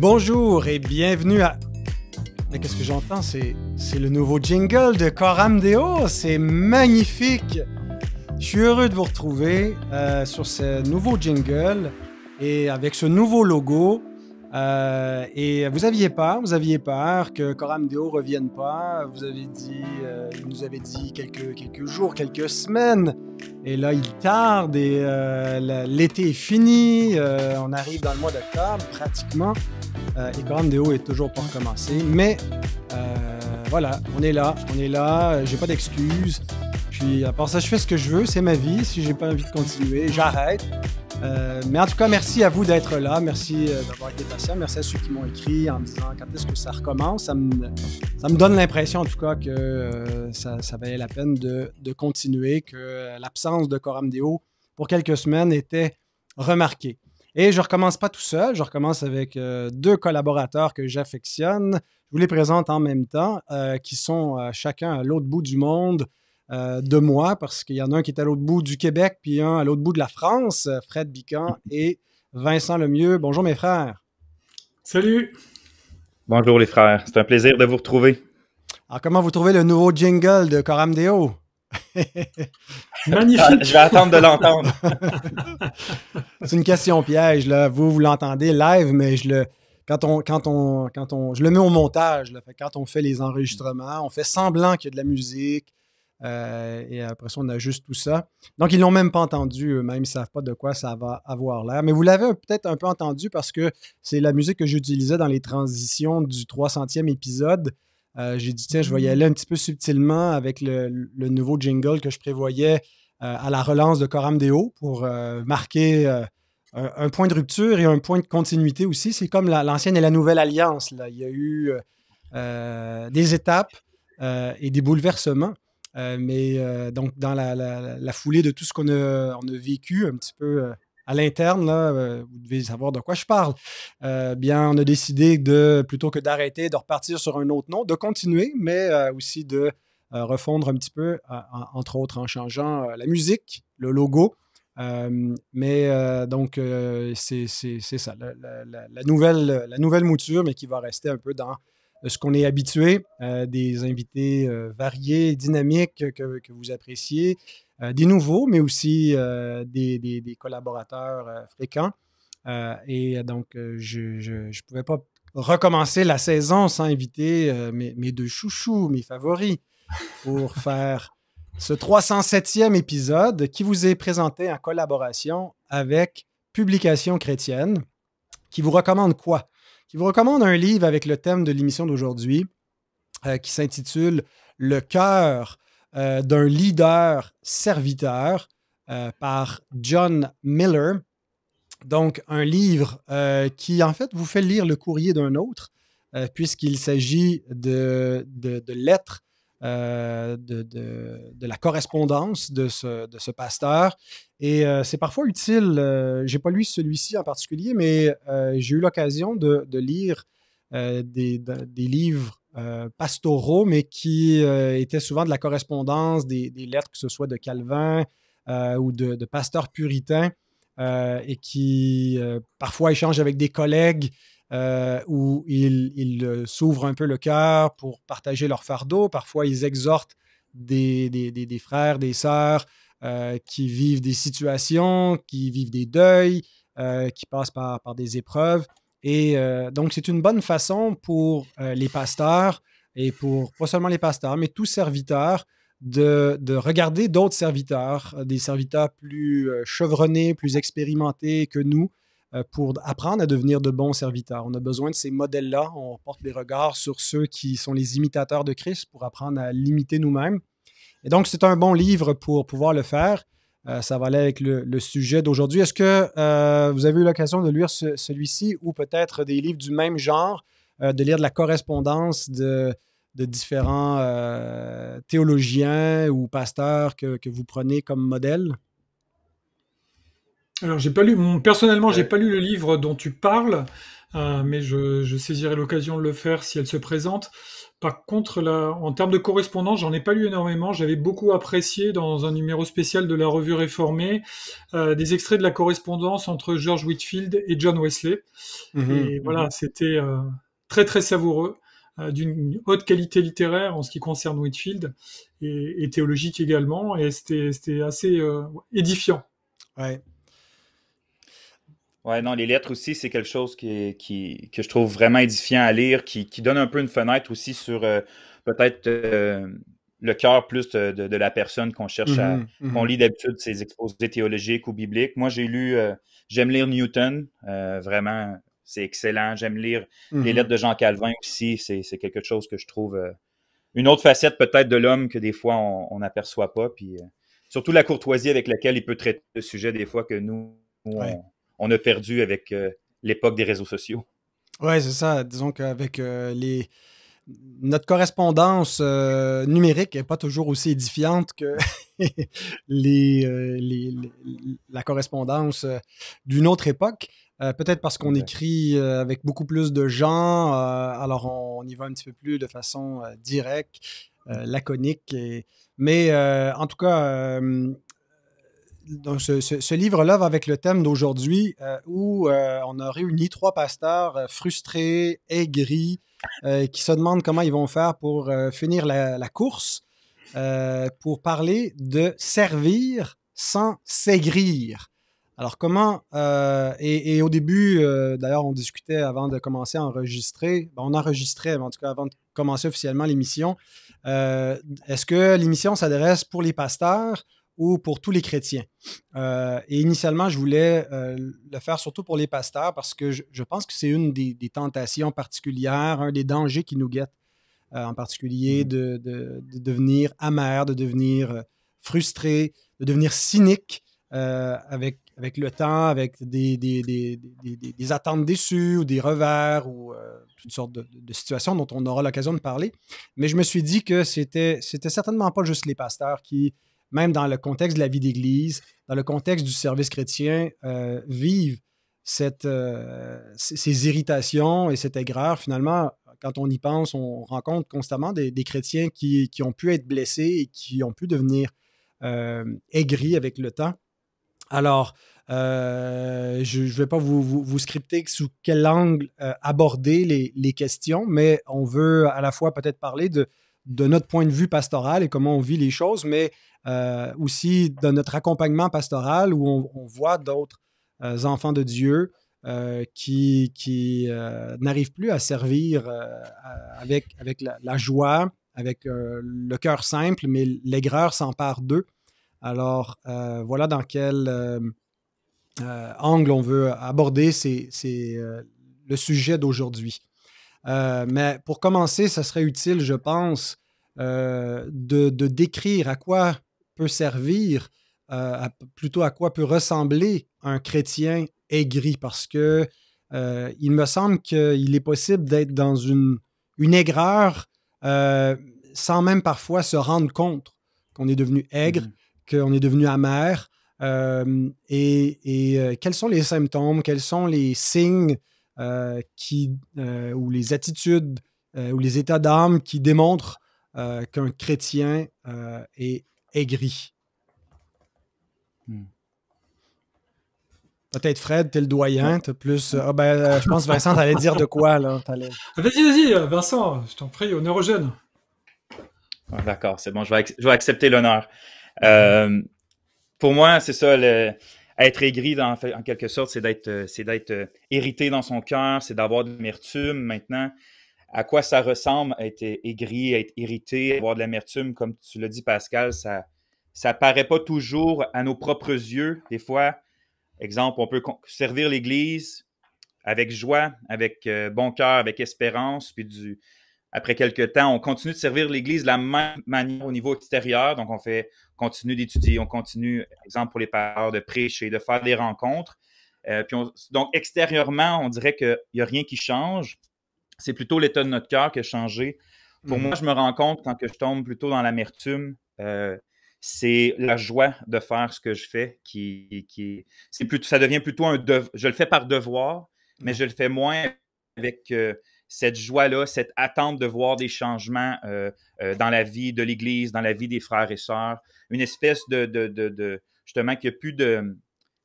Bonjour et bienvenue à... Mais qu'est-ce que j'entends? C'est, c'est le nouveau jingle de Coram Deo. C'est magnifique. Je suis heureux de vous retrouver euh, sur ce nouveau jingle et avec ce nouveau logo. Euh, et vous aviez peur, vous aviez peur que Coram Deo revienne pas. Vous avez dit, euh, nous avez dit quelques, quelques jours, quelques semaines et là, il tarde et euh, l'été est fini. Euh, on arrive dans le mois d'octobre, pratiquement. Euh, et et même, Deo est toujours pas recommencé. Mais voilà, on est là, on est là. J'ai pas d'excuses. Puis à part ça, je fais ce que je veux, c'est ma vie. Si j'ai pas envie de continuer, j'arrête. Euh, mais en tout cas, merci à vous d'être là. Merci euh, d'avoir été patient. Merci à ceux qui m'ont écrit en me disant quand est-ce que ça recommence. Ça me, donne l'impression, en tout cas, que euh, ça, valait la peine de, continuer, que l'absence de Coramdeo pour quelques semaines était remarquée. Et je recommence pas tout seul. Je recommence avec deux collaborateurs que j'affectionne. Je vous les présente en même temps, qui sont chacun à l'autre bout du monde euh, de moi parce qu'il y en a un qui est à l'autre bout du Québec, puis un à l'autre bout de la France, Fred Bican et Vincent Lemieux. Bonjour mes frères. Salut. Bonjour les frères, c'est un plaisir de vous retrouver. Alors comment vous trouvez le nouveau jingle de Coramdeo Magnifique. Je vais attendre de l'entendre. c'est une question piège, là. Vous, vous l'entendez live, mais je le. Quand on, on, on, je le mets au montage. quand on fait les enregistrements, on fait semblant qu'il y a de la musique, euh, et après ça, on ajuste tout ça. Donc, ils l'ont même pas entendu eux-mêmes. Ils savent pas de quoi ça va avoir l'air. Mais vous l'avez peut-être un peu entendu parce que c'est la musique que j'utilisais dans les transitions du 300e épisode. Euh, j'ai dit, tiens, je vais y mm. aller un petit peu subtilement avec le, nouveau jingle que je prévoyais euh, à la relance de Coram Deo pour marquer un, point de rupture et un point de continuité aussi. C'est comme l'ancienne et la nouvelle alliance. Il y a eu des étapes et des bouleversements. Euh, mais euh, donc, dans la, foulée de tout ce qu'on a, vécu, un petit peu euh, à l'interne, vous devez savoir de quoi je parle. bien, on a décidé de, plutôt que d'arrêter, de repartir sur un autre nom, de continuer, mais aussi de refondre un petit peu, entre autres en changeant la musique, le logo. mais donc, c'est ça, la, nouvelle, la nouvelle mouture, mais qui va rester un peu dans ce qu'on est habitué, euh, des invités euh, variés, dynamiques que, vous appréciez, euh, des nouveaux, mais aussi des, collaborateurs fréquents. et donc, je ne pouvais pas recommencer la saison sans inviter mes, mes, deux chouchous, mes favoris, pour faire ce 307e épisode qui vous est présenté en collaboration avec Publication Chrétienne, qui vous recommande quoi? qui vous recommande un livre avec le thème de l'émission d'aujourd'hui euh, qui s'intitule Le cœur euh, d'un leader serviteur euh, par John Miller. Donc, un livre qui, en fait, vous fait lire le courrier d'un autre, puisqu'il s'agit de, de lettres euh, de, la correspondance de ce, pasteur. Et euh, c'est parfois utile, je euh, j'ai pas lu celui-ci en particulier, mais j'ai eu l'occasion de, lire des, livres pastoraux, mais qui étaient souvent de la correspondance, des, des, lettres, que ce soit de Calvin ou de, pasteurs puritains, et qui parfois échangent avec des collègues. Euh, où ils, euh, s'ouvrent un peu le cœur pour partager leur fardeau. Parfois, ils exhortent des, frères, des sœurs euh, qui vivent des situations, qui vivent des deuils, qui passent par, des épreuves. Et donc, c'est une bonne façon pour les pasteurs et pour pas seulement les pasteurs, mais tous serviteurs, de, regarder d'autres serviteurs, des serviteurs plus chevronnés, plus expérimentés que nous, euh, pour apprendre à devenir de bons serviteurs. On a besoin de ces modèles-là. On porte les regards sur ceux qui sont les imitateurs de Christ pour apprendre à l'imiter nous-mêmes. Et donc, c'est un bon livre pour pouvoir le faire. Euh, ça va aller avec le, sujet d'aujourd'hui. Est-ce que euh, vous avez eu l'occasion de lire celui-ci ou peut-être des livres du même genre, de lire de la correspondance de, différents théologiens ou pasteurs que, que vous prenez comme modèle? Alors, j'ai pas lu, personnellement, j'ai pas lu le livre dont tu parles, euh, mais je, saisirai l'occasion de le faire si elle se présente. Par contre, en termes de correspondance, j'en ai pas lu énormément. J'avais beaucoup apprécié dans un numéro spécial de la revue réformée euh, des extraits de la correspondance entre George Whitfield et John Wesley. Mhm, et mhm. voilà, c'était euh, très très savoureux, d'une haute qualité littéraire en ce qui concerne Whitfield et, théologique également. Et c'était assez édifiant. Ouais. Ouais, non, les lettres aussi, c'est quelque chose qui, que je trouve vraiment édifiant à lire, qui, donne un peu une fenêtre aussi sur euh, peut-être euh, le cœur plus de, la personne qu'on cherche à. Mm-hmm, mm-hmm. qu'on lit d'habitude ses exposés théologiques ou bibliques. Moi, j'ai lu, euh, j'aime lire Newton, vraiment, c'est excellent. J'aime lire les mm-hmm. lettres de Jean Calvin aussi, c'est quelque chose que je trouve une autre facette peut-être de l'homme que des fois on n'aperçoit pas. Puis surtout la courtoisie avec laquelle il peut traiter le sujet des fois que nous on a perdu avec euh, l'époque des réseaux sociaux. Oui, c'est ça. Disons qu'avec euh, les... notre correspondance euh, numérique n'est pas toujours aussi édifiante que les, la correspondance d'une autre époque. peut-être parce qu'on écrit avec beaucoup plus de gens, alors on, y va un petit peu plus de façon directe, laconique. Mais en tout cas, donc ce, livre-là va avec le thème d'aujourd'hui euh, où euh, on a réuni trois pasteurs euh, frustrés, aigris, qui se demandent comment ils vont faire pour finir la, course, pour parler de servir sans s'aigrir. Alors comment, et, au début, d'ailleurs on discutait avant de commencer à enregistrer, ben, on enregistrait en tout cas avant de commencer officiellement l'émission, est-ce que l'émission s'adresse pour les pasteurs ou pour tous les chrétiens. Euh, et initialement, je voulais euh, le faire surtout pour les pasteurs parce que je, pense que c'est une des, tentations particulières, un des dangers qui nous guettent, euh, en particulier mm. de, devenir amer, de devenir frustré, de devenir cynique avec, avec le temps, avec des, des, des attentes déçues ou des revers ou toutes sortes de, de, situations dont on aura l'occasion de parler. Mais je me suis dit que c'était, c'était certainement pas juste les pasteurs qui même dans le contexte de la vie d'Église, dans le contexte du service chrétien, euh, vivent cette, euh, ces irritations et cette aigreur. Finalement, quand on y pense, on rencontre constamment des, chrétiens qui, ont pu être blessés et qui ont pu devenir euh, aigris avec le temps. Alors, euh, je ne vais pas vous, vous, scripter sous quel angle aborder les, questions, mais on veut à la fois peut-être parler de, de notre point de vue pastoral et comment on vit les choses, mais euh, aussi de notre accompagnement pastoral où on, voit d'autres euh, enfants de Dieu euh, qui, n'arrivent plus à servir avec, avec la, joie, avec le cœur simple, mais l'aigreur s'empare d'eux. Alors voilà dans quel angle on veut aborder ces, le sujet d'aujourd'hui. Euh, mais pour commencer, ça serait utile, je pense, euh, de, décrire à quoi peut servir, euh, plutôt à quoi peut ressembler un chrétien aigri, parce que il me semble qu'il est possible d'être dans une, une aigreur sans même parfois se rendre compte qu'on est devenu aigre, mmh qu'on est devenu amer. et, quels sont les symptômes, quels sont les signes euh, qui, euh, ou les attitudes euh, ou les états d'âme qui démontrent qu'un chrétien est aigri. Hmm. Peut-être Fred, t'es le doyen, plus. Ah ben, je pense Vincent, t'allais dire de quoi là. Vas-y, vas-y, Vincent, je t'en prie, honneur neurogène. Ah, d'accord, c'est bon, je vais, accepter l'honneur. pour moi, c'est ça. Le être aigri, en quelque sorte, c'est d'être, euh, c'est d'être euh, irrité dans son cœur, c'est d'avoir de l'amertume. Maintenant, à quoi ça ressemble être aigri, être irrité, avoir de l'amertume, comme tu l'as dit, Pascal, ça ça paraît pas toujours à nos propres yeux. Des fois, exemple, on peut servir l'Église avec joie, avec euh, bon cœur, avec espérance, puis du, après quelques temps, on continue de servir l'Église de la même manière au niveau extérieur. Donc, on fait, continue d'étudier, on continue, par exemple, pour les parents, de prêcher, de faire des rencontres. Euh, puis donc, extérieurement, on dirait qu'il n'y a rien qui change. C'est plutôt l'état de notre cœur qui a changé. Pour mm-hmm. moi, je me rends compte quand que je tombe plutôt dans l'amertume, euh, c'est la joie de faire ce que je fais qui, qui c'est ça devient plutôt un devoir. Je le fais par devoir, mais mm. je le fais moins avec euh, cette joie-là, cette attente de voir des changements euh, euh, dans la vie de l'Église, dans la vie des frères et sœurs, une espèce de, justement, qu'il n'y a plus de...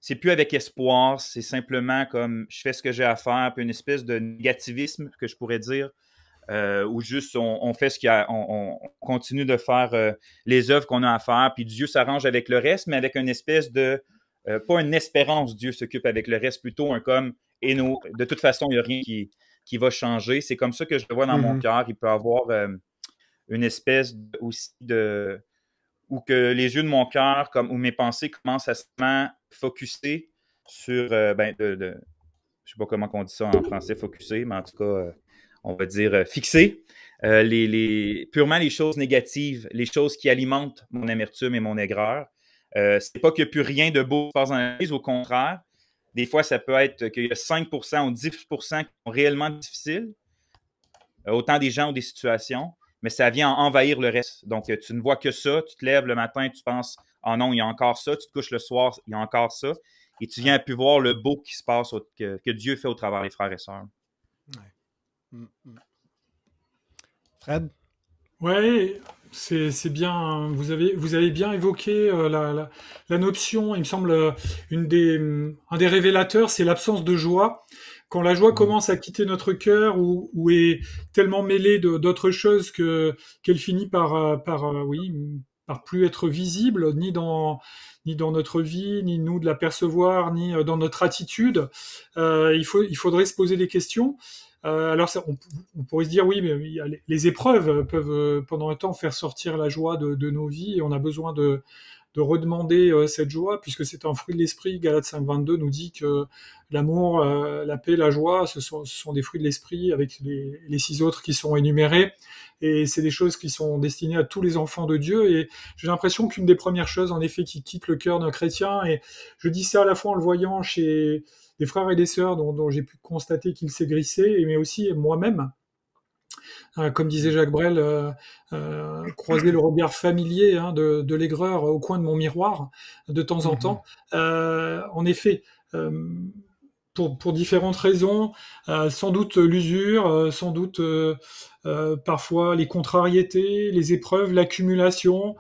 C'est plus avec espoir, c'est simplement comme je fais ce que j'ai à faire, puis une espèce de négativisme que je pourrais dire, euh, ou juste on, fait ce qu'il y a, on, continue de faire les œuvres qu'on a à faire, puis Dieu s'arrange avec le reste, mais avec une espèce de pas une espérance, Dieu s'occupe avec le reste, plutôt un comme, et nous, de toute façon, il n'y a rien qui, qui va changer. C'est comme ça que je le vois dans mon mm-hmm. cœur. Il peut avoir euh, une espèce aussi de. ou que les yeux de mon cœur, comme où mes pensées commencent à se focusser sur. Euh, ben, de, je sais pas comment on dit ça en français, focuser, mais en tout cas, euh, on va dire fixer. Les, les, purement les choses négatives, les choses qui alimentent mon amertume et mon aigreur. Ce n'est pas qu'il n'y a plus rien de beau en analyse, au contraire, des fois, ça peut être qu'il y a 5 ou 10 qui sont réellement difficiles. Euh, autant des gens ou des situations, mais ça vient envahir le reste. Donc, euh, tu ne vois que ça. Tu te lèves le matin, tu penses, oh non, il y a encore ça. Tu te couches le soir, il y a encore ça. Et tu viens plus voir le beau qui se passe, que, Dieu fait au travers des frères et sœurs. Mm, mm. Fred? Oui, c'est bien. Hein. Vous avez, bien évoqué euh, la, la, notion. Il me semble euh, un des révélateurs, c'est l'absence de joie. Quand la joie mmh. commence à quitter notre cœur ou, est tellement mêlée d'autres choses que qu'elle finit par, euh, par, oui, par plus être visible, ni dans, ni dans notre vie, ni nous de la percevoir, ni dans notre attitude. il, faut, il faudrait se poser des questions. Euh, alors, on, pourrait se dire, oui, mais les épreuves peuvent euh, pendant un temps faire sortir la joie de, nos vies et on a besoin de, de redemander euh, cette joie, puisque c'est un fruit de l'esprit. Galate 5.22 nous dit que l'amour, la paix, la joie, ce sont, des fruits de l'esprit avec les, les, six autres qui sont énumérés. Et c'est des choses qui sont destinées à tous les enfants de Dieu. Et j'ai l'impression qu'une des premières choses, en effet, qui quitte le cœur d'un chrétien, et je dis ça à la fois en le voyant chez frères et des sœurs dont, j'ai pu constater qu'ils grissé, mais aussi moi-même. Hein, comme disait Jacques Brel, euh, euh, croiser le regard familier hein, de, l'aigreur au coin de mon miroir de temps en mmh temps. Euh, en effet, pour, différentes raisons, sans doute l'usure, sans doute parfois les contrariétés, les épreuves, l'accumulation,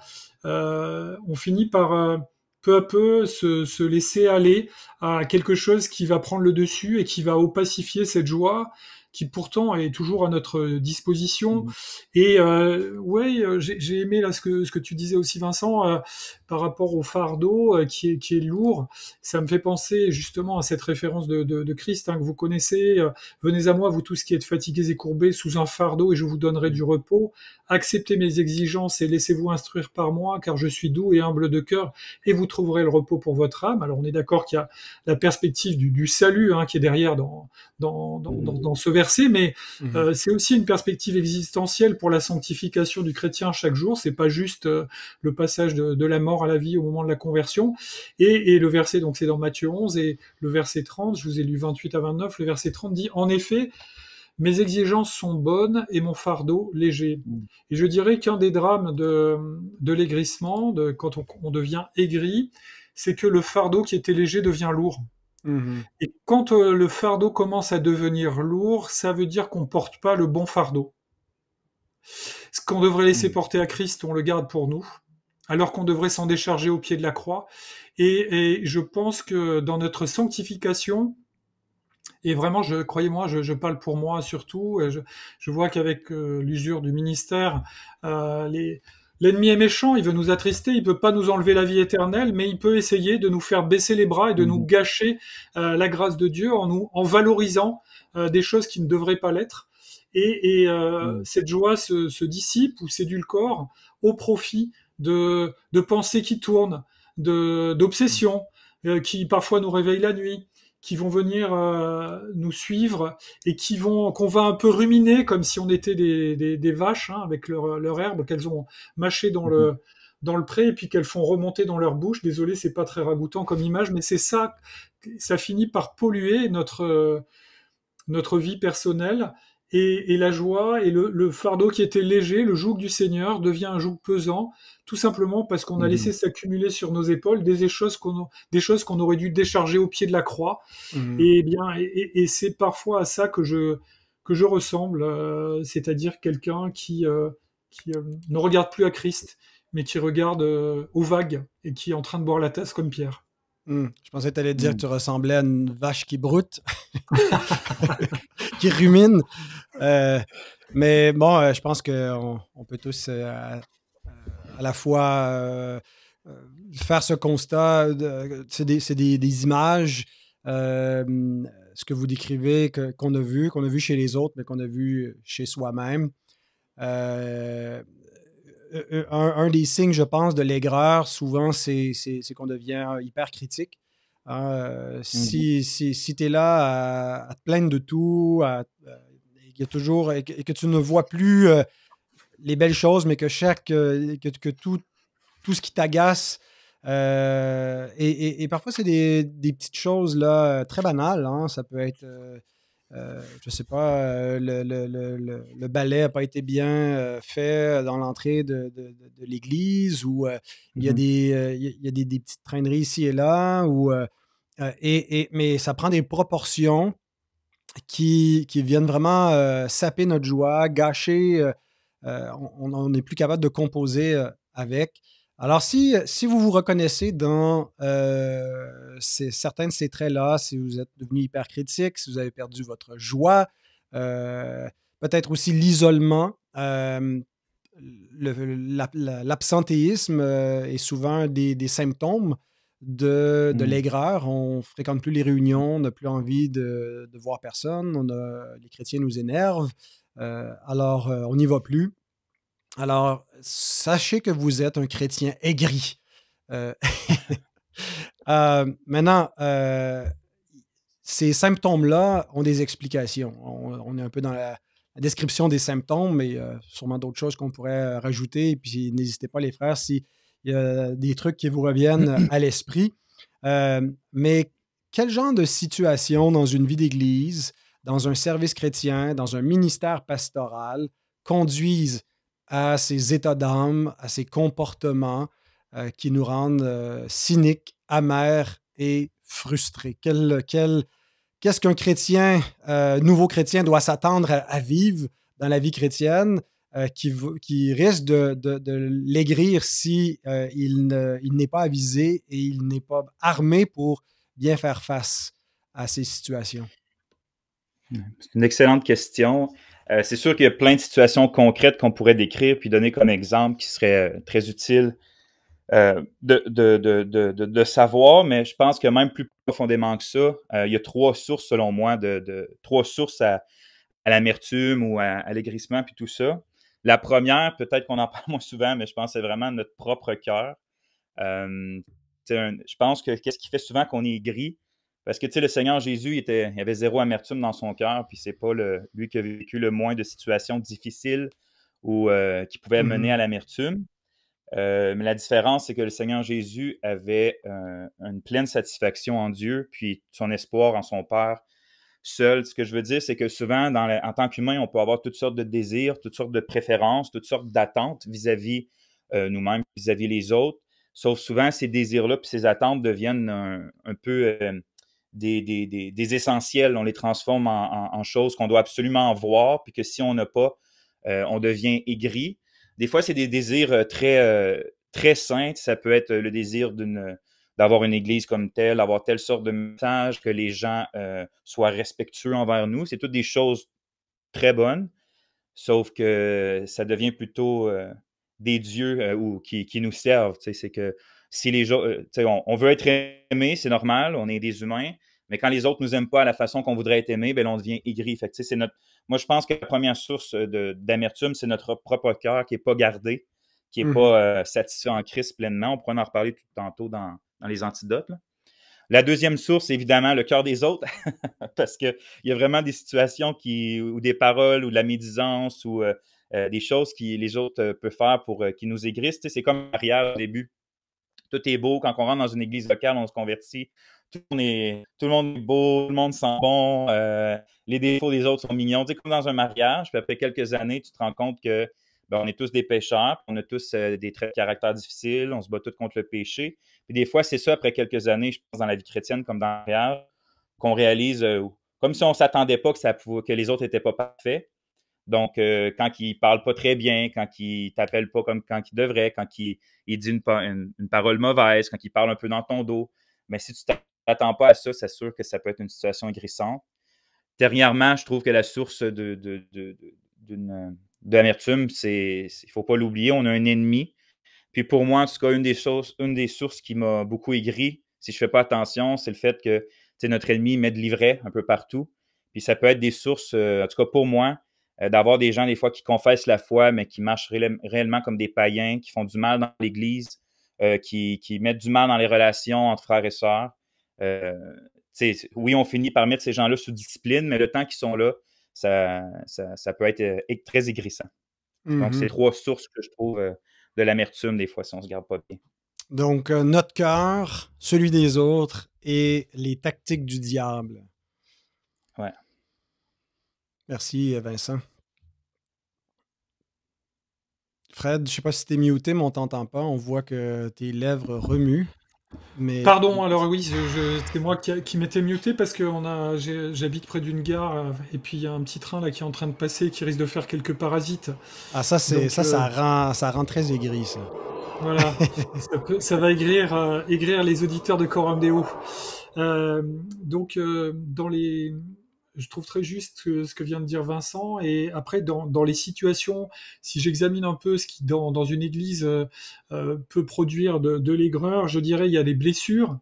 on finit par peu à peu se, se, laisser aller à quelque chose qui va prendre le dessus et qui va opacifier cette joie qui pourtant est toujours à notre disposition. Mmh. Et euh, ouais, euh, j'ai aimé là ce que, ce que tu disais aussi, Vincent, euh, par rapport au fardeau euh, qui, est, qui est lourd. Ça me fait penser justement à cette référence de, de, Christ hein, que vous connaissez. Venez à moi, vous tous qui êtes fatigués et courbés, sous un fardeau, et je vous donnerai du repos. Acceptez mes exigences et laissez-vous instruire par moi, car je suis doux et humble de cœur, et vous trouverez le repos pour votre âme. Alors on est d'accord qu'il y a la perspective du, du salut hein, qui est derrière dans, dans, dans, dans, mmh. dans ce verset mais mhm. euh, c'est aussi une perspective existentielle pour la sanctification du chrétien chaque jour. C'est pas juste euh, le passage de, la mort à la vie au moment de la conversion. Et, le verset, donc c'est dans Matthieu 11 et le verset 30, je vous ai lu 28 à 29, le verset 30 dit En effet, mes exigences sont bonnes et mon fardeau léger. Mhm. Et je dirais qu'un des drames de, de l'aigrissement, quand on devient aigri, c'est que le fardeau qui était léger devient lourd. Mmh. Et quand euh, le fardeau commence à devenir lourd, ça veut dire qu'on ne porte pas le bon fardeau. Ce qu'on devrait laisser mmh. porter à Christ, on le garde pour nous, alors qu'on devrait s'en décharger au pied de la croix. Et, je pense que dans notre sanctification, et vraiment, je, croyez-moi, je, parle pour moi surtout, je, vois qu'avec euh, l'usure du ministère, euh, les, L'ennemi est méchant, il veut nous attrister, il peut pas nous enlever la vie éternelle, mais il peut essayer de nous faire baisser les bras et de nous mhm. gâcher euh, la grâce de Dieu en nous en valorisant euh, des choses qui ne devraient pas l'être. Et, euh, mhm. cette joie se, dissipe ou corps au profit de, de pensées qui tournent, d'obsessions qui parfois nous réveillent la nuit, qui vont venir euh, nous suivre et qui vont qu'on va un peu ruminer comme si on était des, vaches hein, avec leur, leur herbe qu'elles ont mâché dans le mhm. dans le pré et puis qu'elles font remonter dans leur bouche. Désolé, c'est pas très ragoûtant comme image, mais c'est ça. Ça finit par polluer notre euh, notre vie personnelle et, la joie et le, fardeau qui était léger, le joug du Seigneur devient un joug pesant, tout simplement parce qu'on a mm. laissé s'accumuler sur nos épaules des choses qu'on des choses qu'on aurait dû décharger au pied de la croix. Mm. Et bien, et, c'est parfois à ça que je que je ressemble, euh, c'est-à-dire quelqu'un qui euh, euh, ne regarde plus à Christ, mais qui regarde aux vagues et qui est en train de boire la tasse comme Pierre. Hmm. Je pensais que tu allais dire que hmm. tu ressemblais à une vache qui broute, qui rumine. Euh, mais bon, euh, je pense qu'on peut tous euh, à la fois faire ce constat. C'est des, images, ce que vous décrivez, qu'on a vu, qu'on a vu chez les autres, mais qu'on a vu chez soi-même. Euh, euh, un, des signes, je pense, de l'aigreur, souvent, c'est qu'on devient hyper critique. Euh, mhm. Si, tu es là à, te plaindre de tout, et, que toujours, et que, tu ne vois plus les belles choses, mais que chaque que, tout, tout ce qui t'agace, et, parfois c'est des, petites choses là, très banales, hein. ça peut être euh, je ne sais pas, euh, le, ballet n'a pas été bien euh, fait dans l'entrée de, l'église, ou mmh il y a, des, a des, petites traîneries ici et là, mais ça prend des proportions qui viennent vraiment saper notre joie, gâcher, on n'est plus capable de composer avec. Alors, si, si vous vous reconnaissez dans euh, ces, certains de ces traits-là, si vous êtes devenu hyper si vous avez perdu votre joie, euh, peut-être aussi l'isolement, euh, l'absentéisme est souvent des, des symptômes de, mmh. l'aigreur. On fréquente plus les réunions, on n'a plus envie de, voir personne, les chrétiens nous énervent, alors on n'y va plus. Alors, sachez que vous êtes un chrétien aigri. Euh, euh, maintenant, euh, ces symptômes-là ont des explications. On, est un peu dans la, description des symptômes, mais sûrement d'autres choses qu'on pourrait rajouter. Et puis, n'hésitez pas, les frères, s'il y a des trucs qui vous reviennent à l'esprit. mais quel genre de situation dans une vie d'église, dans un service chrétien, dans un ministère pastoral, conduisent à ces états d'âme, à ces comportements euh, qui nous rendent euh, cyniques, amers et frustrés. qu'est-ce qu'un chrétien, euh, nouveau chrétien, doit s'attendre à, vivre dans la vie chrétienne qui, risque de, de, l'aigrir si il, il n'est pas avisé et il n'est pas armé pour bien faire face à ces situations? C'est une excellente question. Euh, c'est sûr qu'il y a plein de situations concrètes qu'on pourrait décrire puis donner comme exemple qui serait euh, très utile euh, de, savoir, mais je pense que même plus profondément que ça, il y a trois sources, selon moi, de, trois sources à, l'amertume ou à, à l'aigrissement puis tout ça. La première, peut-être qu'on en parle moins souvent, mais je pense que c'est vraiment notre propre cœur. je pense que qu'est-ce qui fait souvent qu'on est aigri, parce que, tu sais, le Seigneur Jésus, il, était, avait zéro amertume dans son cœur, puis c'est pas lui qui a vécu le moins de situations difficiles ou euh, qui pouvaient mener mm-hmm. à l'amertume. Euh, mais la différence, c'est que le Seigneur Jésus avait euh, une pleine satisfaction en Dieu, puis son espoir en son Père seul. Ce que je veux dire, c'est que souvent, en tant qu'humain, on peut avoir toutes sortes de désirs, toutes sortes de préférences, toutes sortes d'attentes vis-à-vis nous-mêmes, vis-à-vis les autres. Sauf souvent, ces désirs-là, puis ces attentes deviennent un peu des, essentiels, on les transforme en, choses qu'on doit absolument voir, puis que si on n'a pas, euh, on devient aigri. Des fois, c'est des désirs euh, très, saints. Euh, très saints Ça peut être le désir d'une d'avoir une église comme telle, d'avoir telle sorte de message, que les gens soient respectueux envers nous. C'est toutes des choses très bonnes, sauf que ça devient plutôt des dieux ou qui, qui, nous servent. C'est que si les gens, euh, on, veut être aimé, c'est normal, on est des humains, mais quand les autres nous aiment pas à la façon qu'on voudrait être aimé, ben, on devient aigri. Fait notre, moi, je pense que la première source euh, d'amertume, c'est notre propre cœur qui n'est pas gardé, qui n'est mmh. pas euh, satisfait en Christ pleinement. On pourra en reparler tout tantôt dans, dans les antidotes. La deuxième source, évidemment, le cœur des autres, parce qu'il y a vraiment des situations qui, ou des paroles, ou de la médisance, ou des choses que les autres peuvent faire pour qu'ils nous aigrissent. C'est comme arrière au début tout est beau. Quand on rentre dans une église locale, on se convertit. Tout le monde est, beau, tout le monde sent bon, euh, les défauts des autres sont mignons. Tu comme dans un mariage, puis après quelques années, tu te rends compte que ben, on est tous des pécheurs, on a tous euh, des traits de caractère difficiles, on se bat tous contre le péché. Puis des fois, c'est ça, après quelques années, je pense, dans la vie chrétienne comme dans le mariage, qu'on réalise, euh, comme si on ne s'attendait pas que, que les autres n'étaient pas parfaits. Donc, euh, quand il parle pas très bien, quand il t'appelle pas comme quand il devrait, quand il, dit une, parole mauvaise, quand il parle un peu dans ton dos, mais si tu t'attends pas à ça, c'est sûr que ça peut être une situation agressante. Dernièrement, je trouve que la source d'amertume, de, de, euh, c'est, il faut pas l'oublier, on a un ennemi. Puis pour moi, en tout cas, une des sources qui m'a beaucoup aigri, si je fais pas attention, c'est le fait que notre ennemi met de l'ivraie un peu partout. Puis ça peut être des sources, euh, en tout cas pour moi, euh, d'avoir des gens des fois qui confessent la foi, mais qui marchent réellement comme des païens, qui font du mal dans l'Église, euh, qui, mettent du mal dans les relations entre frères et sœurs. Euh, oui, on finit par mettre ces gens-là sous discipline, mais le temps qu'ils sont là, ça, peut être très aigrissant. Donc, mm-hmm. c'est trois sources que je trouve de l'amertume des fois si on ne se garde pas bien. Donc, notre cœur, celui des autres et les tactiques du diable. Merci, euh, Vincent. Fred, je ne sais pas si es muté, mais on t'entend pas. On voit que tes lèvres remuent. Mais... Pardon, alors oui, c'est moi qui, m'étais muté parce que j'habite près d'une gare euh, et puis il y a un petit train là qui est en train de passer qui risque de faire quelques parasites. Ah ça, c'est ça, ça, euh, rend, ça très aigri ça. Voilà, ça, va aigrir, les auditeurs de Coram Deo. donc dans les je trouve très juste ce que vient de dire Vincent. Et après, dans, les situations, si j'examine un peu ce qui, dans, une église, euh, euh, peut produire de, l'aigreur, je dirais il y a des blessures,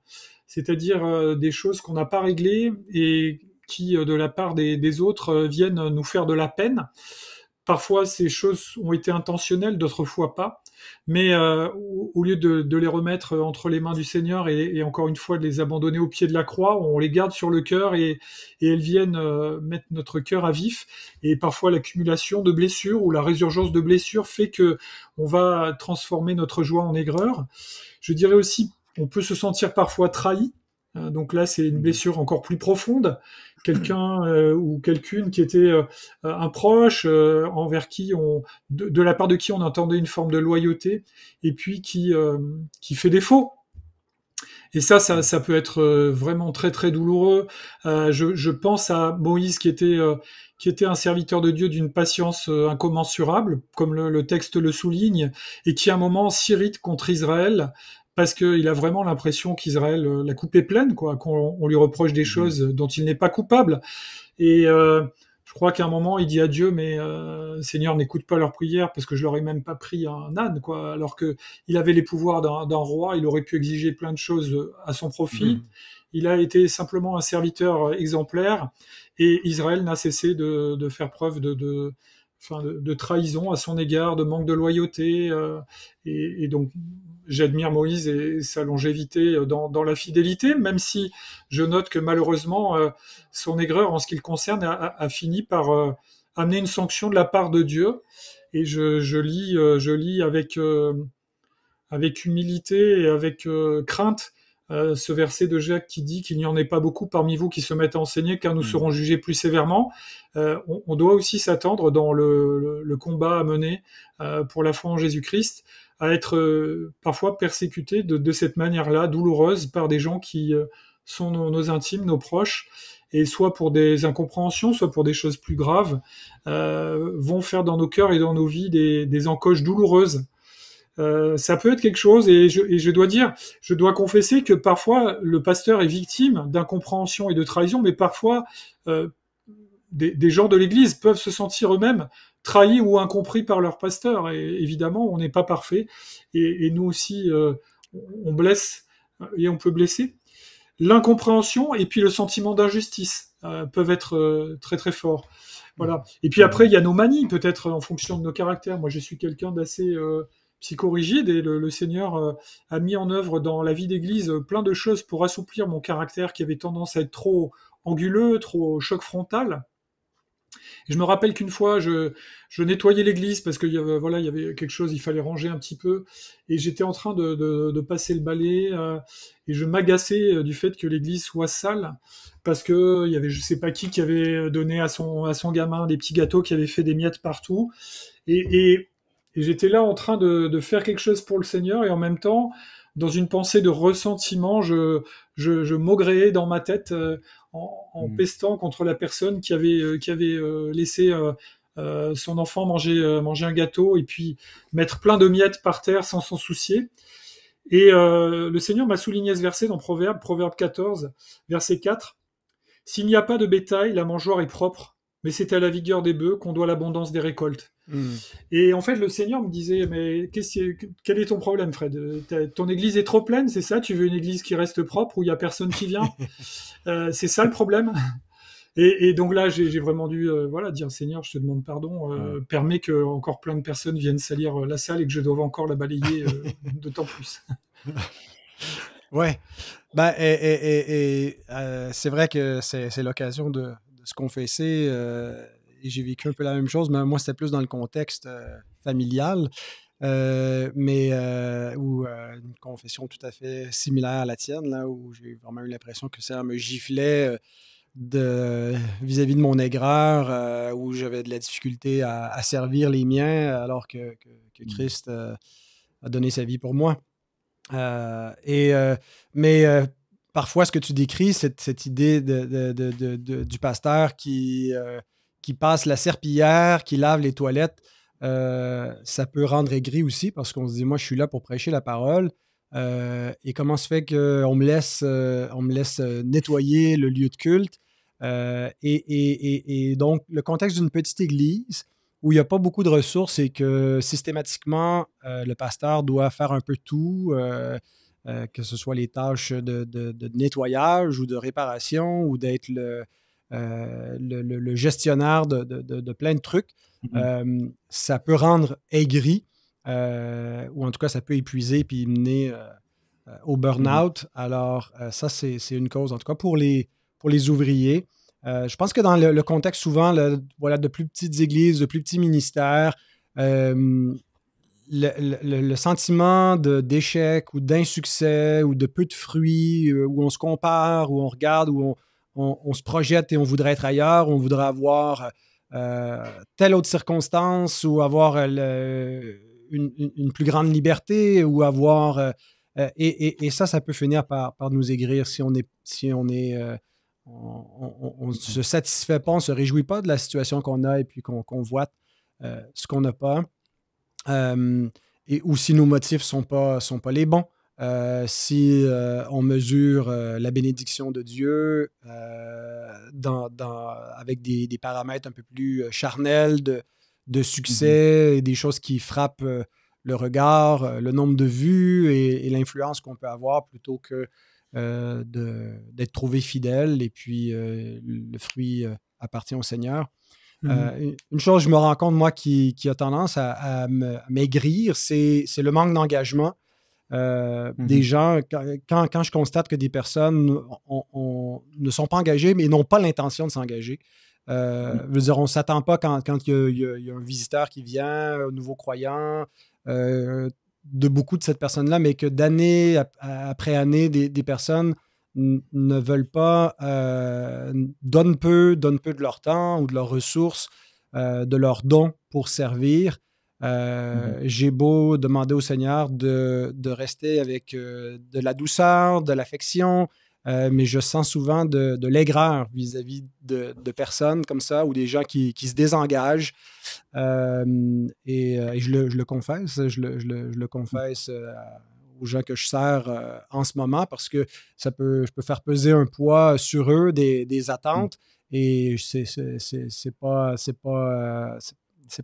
c'est-à-dire euh, des choses qu'on n'a pas réglées et qui, de la part des, des autres, viennent nous faire de la peine. Parfois, ces choses ont été intentionnelles, d'autres fois pas. Mais euh, au lieu de, les remettre euh, entre les mains du Seigneur et, encore une fois de les abandonner au pied de la croix, on les garde sur le cœur et, elles viennent euh, mettre notre cœur à vif. Et parfois, l'accumulation de blessures ou la résurgence de blessures fait que on va transformer notre joie en aigreur. Je dirais aussi, on peut se sentir parfois trahi euh, donc là, c'est une mhm. blessure encore plus profonde. Quelqu'un euh, ou quelqu'une qui était euh, un proche, envers qui on, de, la part de qui on entendait une forme de loyauté, et puis qui, qui fait défaut. Et ça, ça, peut être vraiment très très douloureux. Je, pense à Moïse qui était qui était un serviteur de Dieu d'une patience incommensurable, comme le, le, texte le souligne, et qui à un moment s'irrite contre Israël parce qu'il a vraiment l'impression qu'Israël euh, l'a coupé pleine, quoi, qu'on lui reproche des mm. choses dont il n'est pas coupable. Et euh, je crois qu'à un moment, il dit à Dieu, mais euh, Seigneur, n'écoute pas leur prière parce que je leur ai même pas pris un âne, quoi. Alors que il avait les pouvoirs d'un roi, il aurait pu exiger plein de choses à son profit. Mm. Il a été simplement un serviteur exemplaire et Israël n'a cessé de, faire preuve de de, trahison à son égard, de manque de loyauté. Euh, et, donc, j'admire Moïse et sa longévité euh, dans, la fidélité, même si je note que malheureusement, euh, son aigreur en ce qui le concerne a, fini par amener une sanction de la part de Dieu. Et je, lis, je lis avec, avec humilité et avec crainte euh, ce verset de Jacques qui dit qu'il n'y en ait pas beaucoup parmi vous qui se mettent à enseigner, car nous mm. serons jugés plus sévèrement. Euh, on, doit aussi s'attendre dans le, combat à mener euh, pour la foi en Jésus-Christ à être parfois persécuté de, cette manière-là, douloureuse, par des gens qui sont nos, intimes, nos proches, et soit pour des incompréhensions, soit pour des choses plus graves, vont faire dans nos cœurs et dans nos vies des encoches douloureuses euh, ça peut être quelque chose, et je, dois dire, je dois confesser que parfois le pasteur est victime d'incompréhension et de trahison, mais parfois euh, des, gens de l'Église peuvent se sentir eux-mêmes trahis ou incompris par leur pasteur. Et évidemment, on n'est pas parfait, et, nous aussi, euh, on blesse et on peut blesser. L'incompréhension et puis le sentiment d'injustice peuvent être très très forts. Voilà. Et puis après, il y a nos manies, peut-être en fonction de nos caractères. Moi, je suis quelqu'un d'assez psychorigide et le, Seigneur euh, a mis en œuvre dans la vie d'église euh, plein de choses pour assouplir mon caractère qui avait tendance à être trop anguleux, trop choc frontal. je me rappelle qu'une fois, je, nettoyais l'église parce qu'il y avait quelque chose, il fallait ranger un petit peu. Et j'étais en train de, passer le balai euh, et je m'agaçais du fait que l'église soit sale parce que y avait je sais pas qui qui avait donné à son, à son gamin des petits gâteaux qui avaient fait des miettes partout. et et j'étais là en train de, faire quelque chose pour le Seigneur et en même temps, dans une pensée de ressentiment, je, je, maugréais dans ma tête euh, en, hmm. pestant contre la personne qui avait, euh, qui avait euh, laissé son enfant manger, manger un gâteau et puis mettre plein de miettes par terre sans s'en soucier. Et le Seigneur m'a souligné ce verset dans Proverbe, Proverbe 14, verset 4. S'il n'y a pas de bétail, la mangeoire est propre, mais c'est à la vigueur des bœufs qu'on doit l'abondance des récoltes. Hmm. Et en fait, le Seigneur me disait, mais quel est ton problème, Fred Ton église est trop pleine, c'est ça Tu veux une église qui reste propre, où il n'y a personne qui vient euh, C'est ça le problème et, donc là, j'ai vraiment dû euh, voilà, dire Seigneur, je te demande pardon, euh, permets que encore plein de personnes viennent salir euh, la salle et que je doive encore la balayer d'autant plus. ouais, bah, et c'est vrai que c'est l'occasion de, se confesser. Euh, et j'ai vécu un peu la même chose, mais moi, c'était plus dans le contexte euh, familial. Euh, mais où une confession tout à fait similaire à la tienne, là où j'ai vraiment eu l'impression que ça me giflait vis-à-vis de mon aigreur, où j'avais de la difficulté à, servir les miens, alors que, mmh. Christ a donné sa vie pour moi. et, mais parfois, ce que tu décris, cette idée de, du pasteur qui, euh, qui passe la serpillière, qui lave les toilettes. Euh, ça peut rendre aigri aussi parce qu'on se dit, moi, je suis là pour prêcher la parole. Euh, et comment se fait qu'on me laisse, on me laisse nettoyer le lieu de culte? Et, et, donc, le contexte d'une petite église où il n'y a pas beaucoup de ressources et que systématiquement, le pasteur doit faire un peu tout euh, que ce soit les tâches de, nettoyage ou de réparation ou d'être le, euh, gestionnaire de, plein de trucs, mhm. euh, ça peut rendre aigri ou en tout cas ça peut épuiser puis mener au burn-out. Mhm. Alors ça, c'est une cause, en tout cas pour les, pour les ouvriers. je pense que dans le, contexte souvent voilà, de plus petites églises, de plus petits ministères, le, sentiment d'échec ou d'insuccès ou de peu de fruits, euh, où on se compare, où on regarde, où on, se projette et on voudrait être ailleurs, on voudrait avoir euh, telle autre circonstance ou avoir euh, une, plus grande liberté ou avoir... et, ça, ça peut finir par, nous aigrir si on est... Si on est on ne se satisfait pas, on ne se réjouit pas de la situation qu'on a et puis qu'on convoite ce qu'on n'a pas. Euh, et, ou si nos motifs sont pas, sont pas les bons. Euh, si euh, on mesure la bénédiction de Dieu avec des, paramètres un peu plus charnels de, de succès, mhm. des choses qui frappent le regard, le nombre de vues et l'influence qu'on peut avoir plutôt que d'être trouvé fidèle et puis le fruit appartient au Seigneur. Euh, mhm. une chose, je me rends compte, moi, qui, qui a tendance à, maigrir, c'est le manque d'engagement. Euh, mhm. des gens, quand, quand, je constate que des personnes ne sont pas engagées, mais n'ont pas l'intention de s'engager. Euh, mhm. on ne s'attend pas quand il quand y, y, a un visiteur qui vient, un nouveau croyant, euh, de beaucoup de cette personne-là, mais que d'année après année, des, des personnes ne veulent pas, euh, donnent peu, donnent peu de leur temps ou de leurs ressources, euh, de leurs dons pour servir. Euh, mm-hmm. J'ai beau demander au Seigneur de, rester avec de la douceur, de l'affection, mais je sens souvent de, de l'aigreur vis-à-vis de, personnes comme ça ou des gens qui, se désengagent. et, je, le, confesse, je le, je le confesse aux gens que je sers euh, en ce moment parce que ça peut, je peux faire peser un poids sur eux, des, attentes. Mm. Et c'est pas, pas,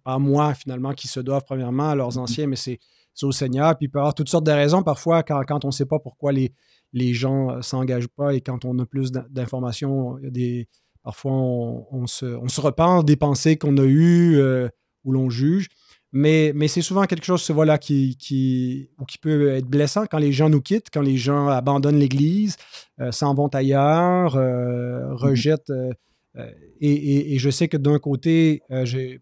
pas à moi finalement qui se doivent premièrement à leurs mm-hmm. anciens, mais c'est au Seigneur. Puis il peut y avoir toutes sortes de raisons parfois quand, quand on ne sait pas pourquoi les, les gens ne euh, s'engagent pas et quand on a plus d'informations, des, parfois on, se, on se repent des pensées qu'on a eues euh, ou l'on juge. Mais, mais c'est souvent quelque chose voilà, qui, qui, ou qui peut être blessant quand les gens nous quittent, quand les gens abandonnent l'Église, euh, s'en vont ailleurs, euh, mhm. rejettent. Euh, et, et, je sais que d'un côté,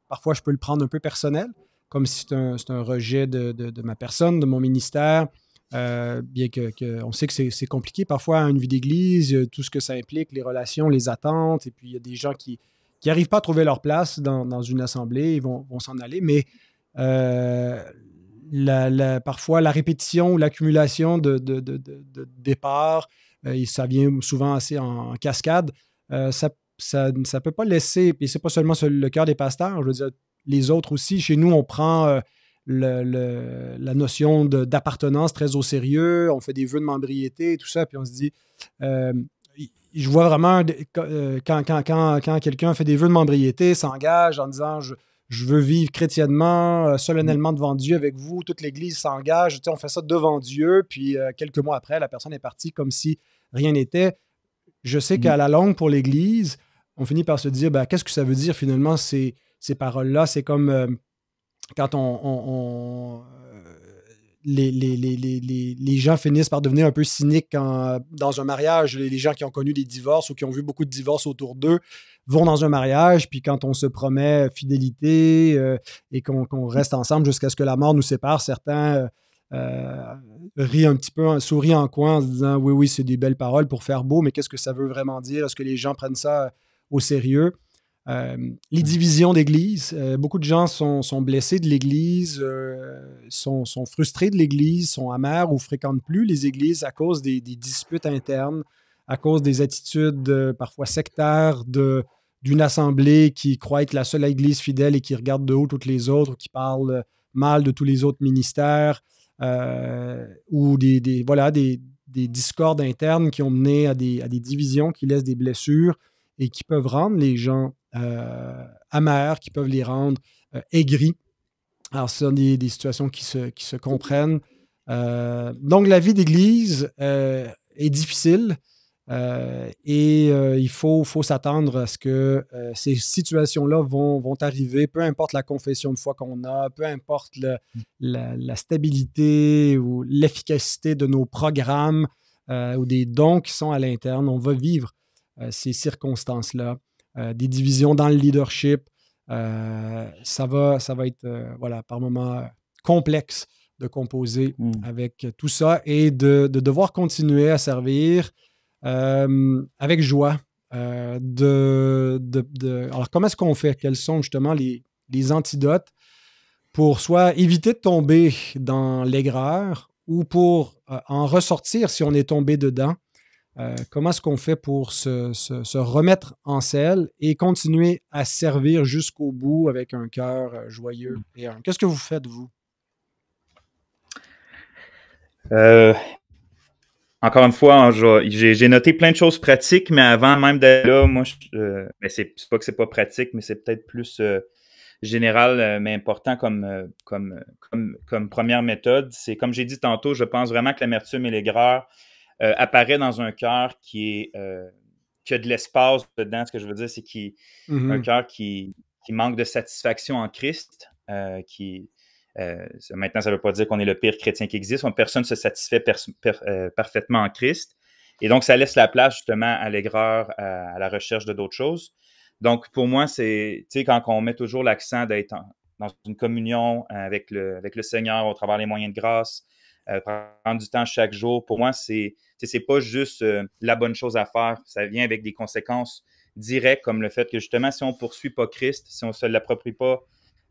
parfois je peux le prendre un peu personnel, comme si c'est un, un, rejet de, de, ma personne, de mon ministère. bien que, on sait que c'est compliqué parfois hein, une vie d'église, tout ce que ça implique, les relations, les attentes, et puis il y a des gens qui n'arrivent pas à trouver leur place dans, dans une assemblée, ils vont, vont s'en aller, mais euh, parfois la répétition ou l'accumulation de, départs, euh, ça vient souvent assez en, cascade, euh, ça ne peut pas laisser, et c'est pas seulement le cœur des pasteurs, je veux dire, les autres aussi, chez nous, on prend le, la notion d'appartenance très au sérieux, on fait des vœux de membriété et tout ça, puis on se dit, je vois vraiment, quand, quand quelqu'un fait des vœux de membriété, s'engage en disant, je, je veux vivre chrétiennement, euh, solennellement mm. devant Dieu avec vous, toute l'Église s'engage, on fait ça devant Dieu, puis euh, quelques mois après, la personne est partie comme si rien n'était. Je sais qu'à mm. la longue, pour l'Église, on finit par se dire, ben, qu'est-ce que ça veut dire finalement ces, ces paroles-là? C'est comme euh, quand on... les, les, gens finissent par devenir un peu cyniques dans un mariage, les, gens qui ont connu des divorces ou qui ont vu beaucoup de divorces autour d'eux, vont dans un mariage, puis quand on se promet fidélité euh, et qu'on reste ensemble jusqu'à ce que la mort nous sépare, certains euh, euh, rient un petit peu, hein, sourient en coin en se disant oui, oui, c'est des belles paroles pour faire beau, mais qu'est-ce que ça veut vraiment dire? Est-ce que les gens prennent ça au sérieux? les divisions d'Église, beaucoup de gens sont, blessés de l'Église, sont, frustrés de l'Église, sont amers ou fréquentent plus les Églises à cause des disputes internes, à cause des attitudes euh, parfois sectaires de, d'une assemblée qui croit être la seule église fidèle et qui regarde de haut toutes les autres, qui parle euh, mal de tous les autres ministères, euh, ou des, des voilà, des, des, discordes internes qui ont mené à des, à des, divisions, qui laissent des blessures et qui peuvent rendre les gens amers, qui peuvent les rendre aigris. Alors, ce sont des, des situations qui se, qui se comprennent. donc, la vie d'église est difficile. Euh, et euh, il faut, s'attendre à ce que euh, ces situations-là vont, arriver, peu importe la confession de foi qu'on a, peu importe mm. la, la, stabilité ou l'efficacité de nos programmes ou des dons qui sont à l'interne, on va vivre ces circonstances-là, des divisions dans le leadership. ça, va, ça va être, voilà, par moments complexe de composer mm. avec tout ça et de devoir continuer à servir euh, avec joie. Euh, de, alors, comment est-ce qu'on fait? Quels sont justement les, antidotes pour soit éviter de tomber dans l'aigreur ou pour euh, en ressortir si on est tombé dedans? comment est-ce qu'on fait pour se, remettre en selle et continuer à servir jusqu'au bout avec un cœur joyeux mm. et Qu'est-ce que vous faites, vous? encore une fois, j'ai noté plein de choses pratiques, mais avant même d'aller là, moi, euh, ben, c'est pas que c'est pas pratique, mais c'est peut-être plus euh, général, euh, mais important comme, comme, comme, première méthode. C'est comme j'ai dit tantôt, je pense vraiment que l'amertume et l'aigreur apparaît dans un cœur qui est qui a de l'espace dedans. Ce que je veux dire, c'est qu'un mm-hmm. cœur qui, qui manque de satisfaction en Christ, qui euh, maintenant, ça ne veut pas dire qu'on est le pire chrétien qui existe. Personne ne se satisfait euh, parfaitement en Christ. Et donc, ça laisse la place justement à l'aigreur, à, la recherche de d'autres choses. Donc, pour moi, c'est, quand on met toujours l'accent d'être dans une communion avec le, Seigneur au travers des moyens de grâce, euh, prendre du temps chaque jour, pour moi, c'est, c'est pas juste la bonne chose à faire. Ça vient avec des conséquences directes, comme le fait que justement, si on poursuit pas Christ, si on se l'approprie pas,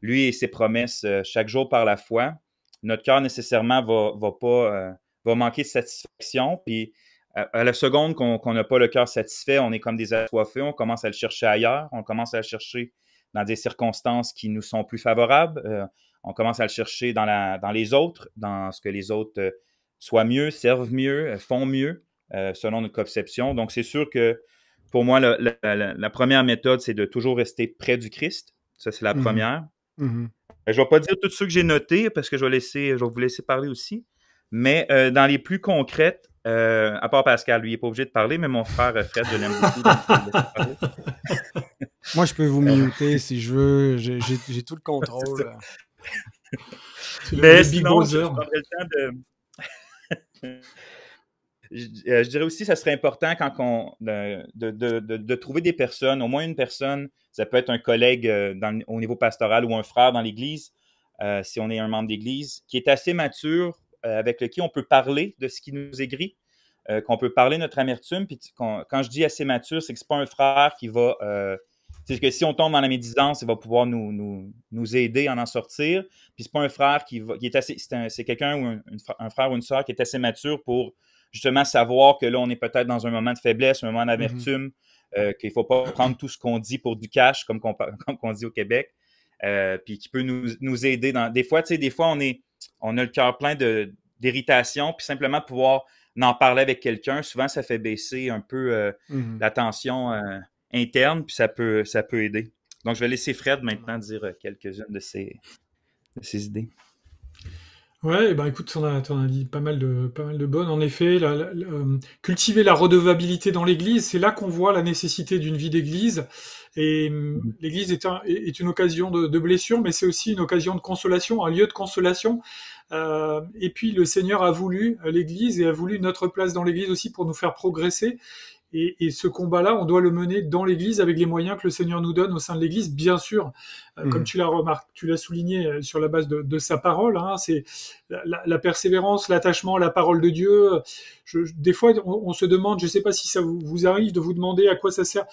lui et ses promesses euh, chaque jour par la foi, notre cœur nécessairement va, pas euh, va manquer de satisfaction. Puis à la seconde qu'on n'a pas le cœur satisfait, on est comme des assoiffés, on commence à le chercher ailleurs, on commence à le chercher dans des circonstances qui nous sont plus favorables, euh, on commence à le chercher dans, les autres, dans ce que les autres soient mieux, servent mieux, font mieux, selon notre conception. Donc c'est sûr que pour moi, la, première méthode, c'est de toujours rester près du Christ. Ça, c'est la mm-hmm. première. Mmh ben, je ne vais pas dire tout ce que j'ai noté parce que je vais, vous laisser parler aussi. Mais euh, dans les plus concrètes, euh, à part Pascal, lui, il n'est pas obligé de parler, mais mon frère euh, Fred, je l'aime beaucoup. Moi, je peux vous muter si je veux. J'ai tout le contrôle. mais ben, sinon, je le temps de. Euh, je, dirais aussi que ça serait important quand on, de, trouver des personnes, au moins une personne, ça peut être un collègue euh, au niveau pastoral ou un frère dans l'Église, euh, si on est un membre d'Église, qui est assez mature, avec lequel on peut parler de ce qui nous aigrit, qu'on peut parler de notre amertume. Puis quand je dis assez mature, c'est que ce n'est pas un frère qui va... c'est que si on tombe dans la médisance, il va pouvoir nous, nous, aider à en sortir. Puis c'est pas un frère qui va, est assez, c'est quelqu'un ou un, frère ou une sœur qui est assez mature pour justement savoir que là, on est peut-être dans un moment de faiblesse, un moment d'amertume, mhm. euh, qu'il ne faut pas prendre tout ce qu'on dit pour du cash, comme qu'on dit au Québec, euh, puis qui peut nous, aider. Dans... Des fois, tu sais, des fois, on, est, on a le cœur plein d'irritation, puis simplement pouvoir en parler avec quelqu'un, souvent, ça fait baisser un peu euh, mhm. la tension interne, puis ça peut, ça peut aider. Donc, je vais laisser Fred maintenant dire quelques-unes de de ses idées. Ouais, ben écoute, tu en, as dit pas mal de, pas mal de bonnes. En effet, euh, cultiver la redevabilité dans l'Église, c'est là qu'on voit la nécessité d'une vie d'Église. Et euh, mm-hmm. l'Église est, un, est, une occasion de, blessure, mais c'est aussi une occasion de consolation, un lieu de consolation. Euh, et puis le Seigneur a voulu l'Église et a voulu notre place dans l'Église aussi pour nous faire progresser. Et, ce combat-là, on doit le mener dans l'Église avec les moyens que le Seigneur nous donne au sein de l'Église, bien sûr, euh, mm. comme tu l'as remarqué, tu l'as souligné euh, sur la base de, sa parole. Hein, c'est la, persévérance, l'attachement à la parole de Dieu. Je, des fois, on, se demande, je ne sais pas si ça vous, arrive de vous demander à quoi ça sert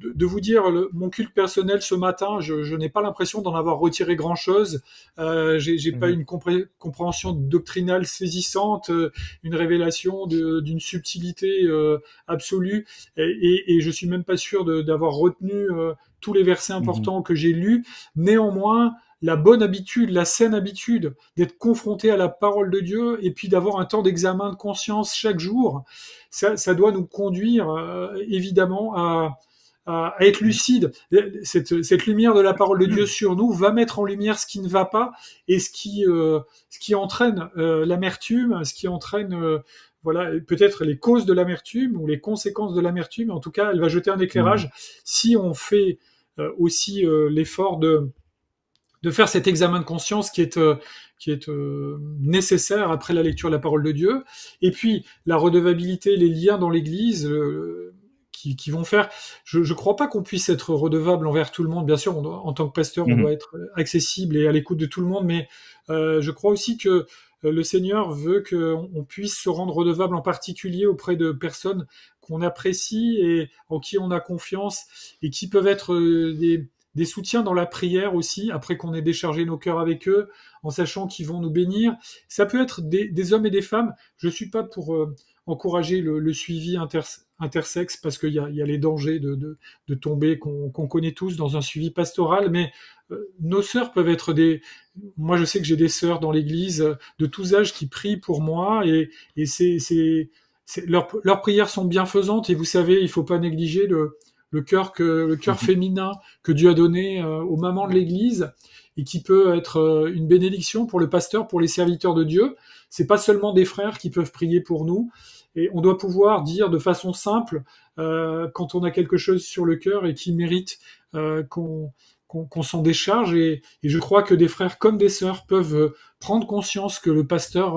de, vous dire mon culte personnel ce matin, je, n'ai pas l'impression d'en avoir retiré grand chose. Euh, j'ai pas mhm. une compréhension doctrinale saisissante, euh, une révélation d'une subtilité euh, absolue, et, je ne je suis même pas sûr d'avoir retenu euh, tous les versets importants mhm. que j'ai lus. Néanmoins, la bonne habitude, la saine habitude d'être confronté à la parole de Dieu et puis d'avoir un temps d'examen de conscience chaque jour, ça, doit nous conduire évidemment à, à, être lucide. Cette, lumière de la parole de Dieu mm. sur nous va mettre en lumière ce qui ne va pas et ce qui, euh, ce qui entraîne euh, l'amertume, ce qui entraîne euh, voilà peut-être les causes de l'amertume ou les conséquences de l'amertume. En tout cas, elle va jeter un éclairage mm. si on fait aussi l'effort de de faire cet examen de conscience qui est, qui est nécessaire après la lecture de la parole de Dieu. Et puis, la redevabilité, les liens dans l'Église, qui, vont faire. Je ne crois pas qu'on puisse être redevable envers tout le monde. Bien sûr, en tant que pasteur, on mhm. doit être accessible et à l'écoute de tout le monde, mais euh, je crois aussi que euh, le Seigneur veut qu'on puisse se rendre redevable en particulier auprès de personnes qu'on apprécie et en qui on a confiance et qui peuvent être euh, des, soutiens dans la prière aussi, après qu'on ait déchargé nos cœurs avec eux, en sachant qu'ils vont nous bénir. Ça peut être des, hommes et des femmes. Je ne suis pas pour encourager le, le suivi inter, intersexe, parce qu'il y, a, les dangers de, tomber qu'on, connaît tous dans un suivi pastoral, mais euh, nos sœurs peuvent être des... Moi, je sais que j'ai des sœurs dans l'Église euh, de tous âges qui prient pour moi et, c'est, leurs prières sont bienfaisantes et vous savez, il ne faut pas négliger le, cœur que le mhm. féminin que Dieu a donné euh, aux mamans de l'Église et qui peut être une bénédiction pour le pasteur, pour les serviteurs de Dieu. C'est pas seulement des frères qui peuvent prier pour nous, et on doit pouvoir dire de façon simple euh, quand on a quelque chose sur le cœur et qui mérite euh, qu'on qu'on s'en décharge. Et, je crois que des frères comme des sœurs peuvent euh, prendre conscience que le pasteur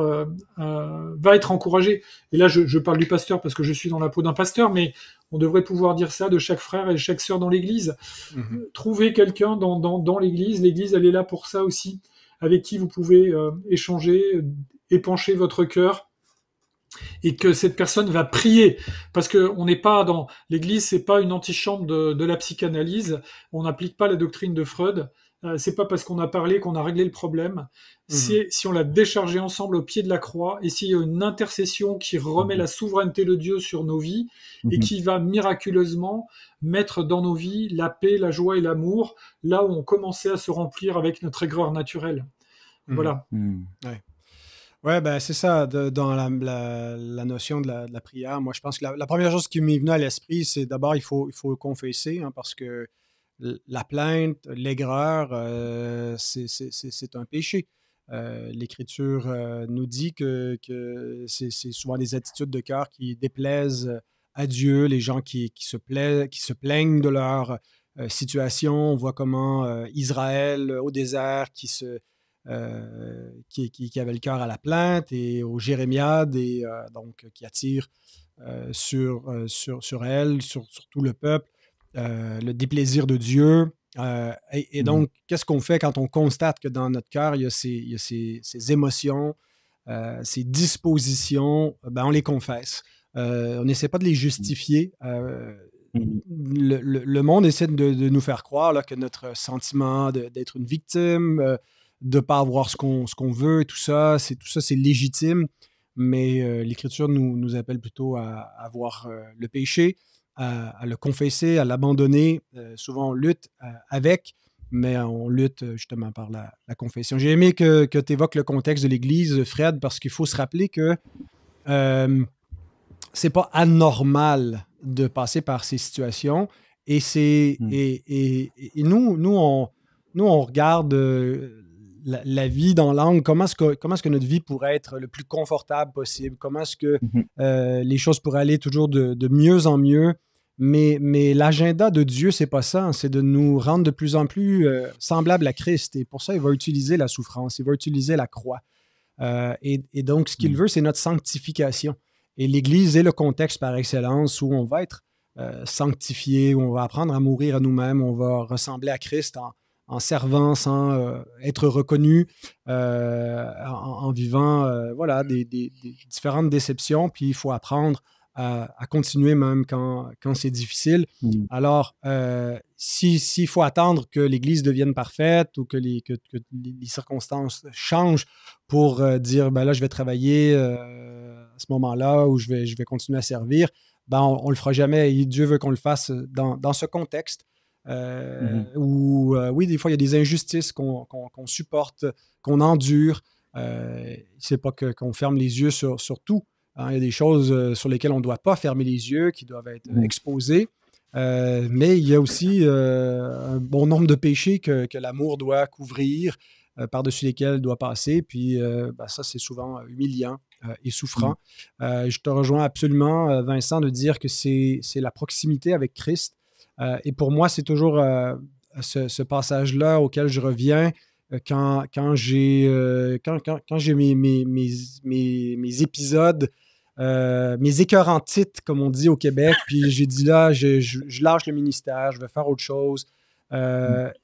va être encouragé. Et là, je, parle du pasteur parce que je suis dans la peau d'un pasteur, mais on devrait pouvoir dire ça de chaque frère et chaque sœur dans l'Église. Mhm. Trouver quelqu'un dans, dans, dans l'Église, l'Église, elle est là pour ça aussi, avec qui vous pouvez échanger, épancher votre cœur, et que cette personne va prier parce que on n'est pas dans l'église c'est pas une antichambre de, la psychanalyse on n'applique pas la doctrine de Freud euh, c'est pas parce qu'on a parlé qu'on a réglé le problème mmh. c'est si on l'a déchargé ensemble au pied de la croix et s'il y a une intercession qui remet mmh. la souveraineté de Dieu sur nos vies et mmh. qui va miraculeusement mettre dans nos vies la paix la joie et l'amour là où on commençait à se remplir avec notre aigreur naturelle voilà Ouais, ben c'est ça, dans la, notion de la, prière. Moi, je pense que la, première chose qui m'est venue à l'esprit, c'est d'abord, il faut, il confesser, hein, parce que la plainte, l'aigreur, euh, c'est un péché. Euh, L'Écriture euh, nous dit que, c'est souvent des attitudes de cœur qui déplaisent à Dieu, les gens qui, qui se, plaignent de leur situation. On voit comment Israël au désert qui se qui, avait le cœur à la plainte et au Jérémiades, et euh, donc qui attire euh, sur, euh, sur, sur, elle, sur, tout le peuple, le déplaisir de Dieu. Et, mm-hmm. donc, qu'est-ce qu'on fait quand on constate que dans notre cœur, il y a ces, il y a ces, ces émotions, ces dispositions, ben, on les confesse. on n'essaie pas de les mm-hmm. justifier. Mm-hmm. Le, monde essaie de, nous faire croire là, que notre sentiment d'être une victime, de pas avoir ce qu'on qu'on veut et tout ça. C'est tout ça, c'est légitime, mais euh, l'Écriture nous, nous, appelle plutôt à, avoir euh, le péché, à, le confesser, à l'abandonner. Euh, souvent, on lutte avec, mais on lutte justement par la, confession. J'ai aimé que, tu évoques le contexte de l'Église, Fred, parce qu'il faut se rappeler que c'est pas anormal de passer par ces situations. Et, c'est, mmh. nous, nous, on, nous, on regarde la, vie dans l'angle, comment est-ce que, que notre vie pourrait être le plus confortable possible, comment est-ce que mhm. euh, les choses pourraient aller toujours de, mieux en mieux. Mais, mais l'agenda de Dieu, c'est pas ça, hein. c'est de nous rendre de plus en plus semblable euh, semblables à Christ. Et pour ça, il va utiliser la souffrance, il va utiliser la croix. Euh, et, donc, ce qu'il mhm. veut, c'est notre sanctification. Et l'Église est le contexte par excellence où on va être sanctifié, où on va apprendre à mourir à nous-mêmes, on va ressembler à Christ en, en servant sans euh, être reconnu, euh, en, vivant euh, voilà, mm. des, différentes déceptions. Puis il faut apprendre à, continuer même quand, quand c'est difficile. Mm. Alors, s'il faut attendre que l'Église devienne parfaite ou que les, que, les circonstances changent pour dire, ben là, je vais travailler à ce moment-là ou je vais, je vais continuer à servir, ben on ne le fera jamais et Dieu veut qu'on le fasse dans, dans ce contexte où, mmh. euh, Ou euh, oui, des fois, il y a des injustices qu'on supporte, qu'on endure. Euh, c'est pas qu'on ferme les yeux sur, tout. Hein. Il y a des choses euh, sur lesquelles on ne doit pas fermer les yeux, qui doivent être mmh. exposées. mais il y a aussi un bon nombre de péchés que, l'amour doit couvrir, par-dessus lesquels il doit passer. Puis ben, ça, c'est souvent humiliant et souffrant. Mmh. je te rejoins absolument, Vincent, de dire que c'est la proximité avec Christ euh, et pour moi, c'est toujours euh, ce, passage-là auquel je reviens euh, quand, quand j'ai quand, quand, mes, mes, mes, mes, épisodes, mes écœurs en titre, comme on dit au Québec, puis j'ai dit là, je, lâche le ministère, je vais faire autre chose.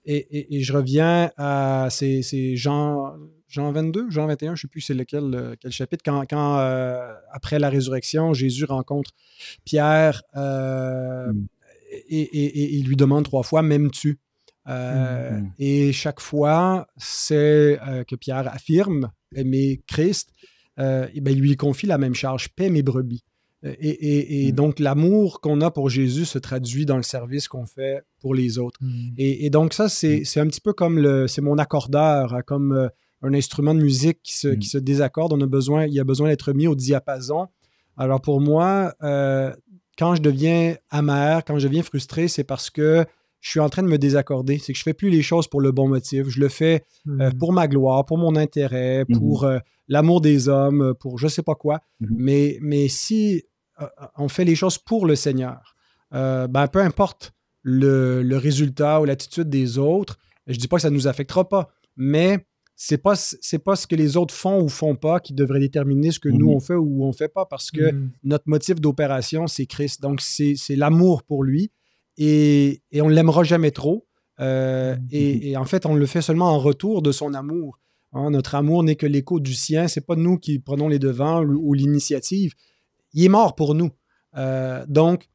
et, je reviens à ces, ces Jean, Jean 22, Jean 21, je ne sais plus c'est lequel, quel chapitre, quand, quand après la résurrection, Jésus rencontre Pierre mm et, il lui demande trois fois M'aimes-tu mm, mm. Euh, Et chaque fois, c'est euh, que Pierre affirme aimer Christ, et euh, eh ben, il lui confie la même charge paie mes brebis. Et, et, mm. donc, l'amour qu'on a pour Jésus se traduit dans le service qu'on fait pour les autres. Et, et, donc, ça, c'est un petit peu comme le, c'est mon accordeur, hein, comme un instrument de musique qui se, qui se désaccorde. On a besoin, il a besoin d'être mis au diapason. Alors, pour moi, quand je deviens amer, quand je deviens frustré, c'est parce que je suis en train de me désaccorder. C'est que je fais plus les choses pour le bon motif. Je le fais euh, hmm. pour ma gloire, pour mon intérêt, hmm. pour euh, l'amour des hommes, euh, pour je ne sais pas quoi. Hmm. Mais, mais si on fait les choses pour le Seigneur, ben, peu importe le, résultat ou l'attitude des autres, je ne dis pas que ça ne nous affectera pas, mais c'est pas c'est pas ce que les autres font ou font pas qui devrait déterminer ce que nous mhm. on fait ou on fait pas parce que mhm. notre motif d'opération c'est Christ donc c'est l'amour pour lui et, et on l'aimera jamais trop euh, et, en fait on le fait seulement en retour de son amour hein. notre amour n'est que l'écho du sien c'est pas nous qui prenons les devants ou, l'initiative il est mort pour nous euh, donc